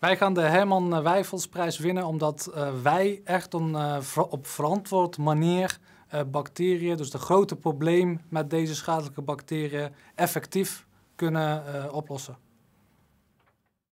Wij gaan de Herman Wijfelsprijs winnen omdat eh, wij echt een, eh, op verantwoord manier eh, bacteriën, dus de grote probleem met deze schadelijke bacteriën, effectief kunnen oplossen.